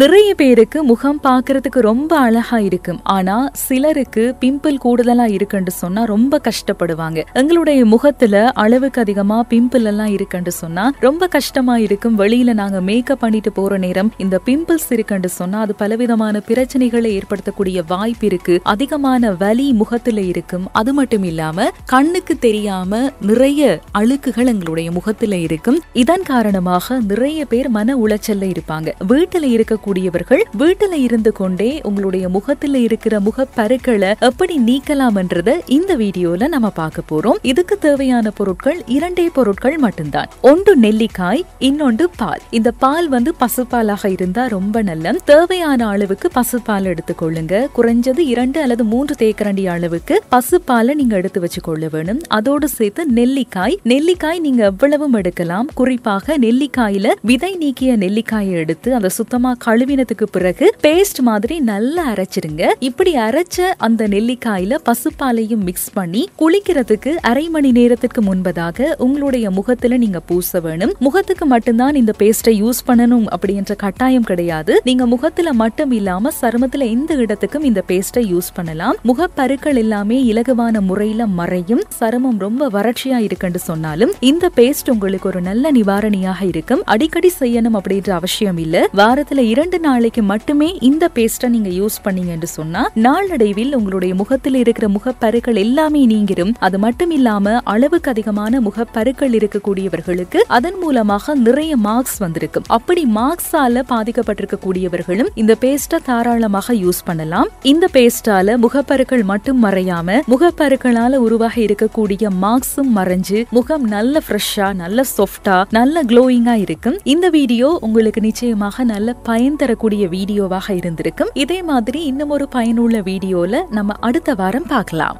நிறைய பேருக்கு முகம் பார்க்கறதுக்கு ரொம்ப அழகா இருக்கும் ஆனா சிலருக்கு பிம்பிள் கூடுதலா இருக்குன்னு சொன்னா ரொம்ப கஷ்டப்படுவாங்க எங்களுடைய முகத்துல அளவுக்கு அதிகமா பிம்பிள் எல்லாம் இருக்குன்னு சொன்னா ரொம்ப கஷ்டமா இருக்கும் வெளியில நாங்க மேக்கப் பண்ணிட்டு போற நேரம் இந்த பிம்பிள்ஸ் இருக்குன்னு சொன்னா அது பலவிதமான பிரச்சனைகளை ஏற்படுத்தக்கூடிய வாய்ப்பு இருக்கு அதிகமான வலி முகத்துல இருக்கும் அது மட்டும் இல்லாம கண்ணுக்கு தெரியாம நிறைய அழுக்குகள் எங்களுடைய முகத்துல இருக்கும் இதன் காரணமாக நிறைய பேர் மன உளைச்சல்ல இருப்பாங்க வீட்டுல இருக்க இருக்கக்கூடியவர்கள் வீட்டுல இருந்து கொண்டே உங்களுடைய முகத்துல இருக்கிற முகப்பருக்களை எப்படி நீக்கலாம் இந்த வீடியோல நம்ம பார்க்க போறோம் இதுக்கு தேவையான பொருட்கள் இரண்டே பொருட்கள் மட்டும்தான் ஒன்று நெல்லிக்காய் இன்னொன்று பால் இந்த பால் வந்து பசுப்பாலாக இருந்தா ரொம்ப நல்ல தேவையான அளவுக்கு பசுப்பால் எடுத்துக்கொள்ளுங்க குறைஞ்சது இரண்டு அல்லது மூன்று தேக்கரண்டி அளவுக்கு பசுப்பாலை நீங்க எடுத்து வச்சுக்கொள்ள வேணும் அதோடு சேர்த்து நெல்லிக்காய் நெல்லிக்காய் நீங்க எவ்வளவும் எடுக்கலாம் குறிப்பாக நெல்லிக்காயில விதை நீக்கிய நெல்லிக்காயை எடுத்து அதை சுத்தமாக கழுவினதுக்கு பிறகு பேஸ்ட் மாதிரி நல்லா அரைச்சிருங்க இப்படி அரைச்ச அந்த நெல்லிக்காயில பசுப்பாலையும் மிக்ஸ் பண்ணி குளிக்கிறதுக்கு அரை மணி நேரத்துக்கு முன்பதாக உங்களுடைய முகத்துல நீங்க பூச வேணும் முகத்துக்கு மட்டும்தான் இந்த பேஸ்டை யூஸ் பண்ணணும் அப்படின்ற கட்டாயம் கிடையாது நீங்க முகத்துல மட்டும் இல்லாம சருமத்துல எந்த இடத்துக்கும் இந்த பேஸ்டை யூஸ் பண்ணலாம் முகப்பருக்கள் எல்லாமே இலகுவான முறையில மறையும் சருமம் ரொம்ப வறட்சியா இருக்குன்னு சொன்னாலும் இந்த பேஸ்ட் உங்களுக்கு ஒரு நல்ல நிவாரணியாக இருக்கும் அடிக்கடி செய்யணும் அப்படின்ற அவசியம் இல்ல வாரத்துல இரண்டு நாளைக்கு மட்டுமே இந்த பேஸ்ட நீங்க யூஸ் பண்ணீங்க என்று சொன்னா நாளடைவில் உங்களுடைய முகத்தில் இருக்கிற முகப்பருக்கள் எல்லாமே நீங்கிரும் அது மட்டும் இல்லாம அளவுக்கு அதிகமான முகப்பருக்கள் இருக்கக்கூடியவர்களுக்கு அதன் மூலமாக நிறைய மார்க்ஸ் வந்திருக்கும் அப்படி மார்க்ஸால பாதிக்கப்பட்டிருக்கக்கூடியவர்களும் இந்த பேஸ்ட தாராளமாக யூஸ் பண்ணலாம் இந்த பேஸ்டால முகப்பருக்கள் மட்டும் மறையாம முகப்பருக்களால உருவாக இருக்கக்கூடிய மார்க்ஸும் மறைஞ்சு முகம் நல்ல ஃப்ரெஷ்ஷா நல்ல சாஃப்டா நல்ல க்ளோயிங்கா இருக்கும் இந்த வீடியோ உங்களுக்கு நிச்சயமாக நல்ல பயன் பயன் தரக்கூடிய வீடியோவாக இருந்திருக்கும் இதே மாதிரி இன்னும் ஒரு பயனுள்ள வீடியோல நம்ம அடுத்த வாரம் பார்க்கலாம்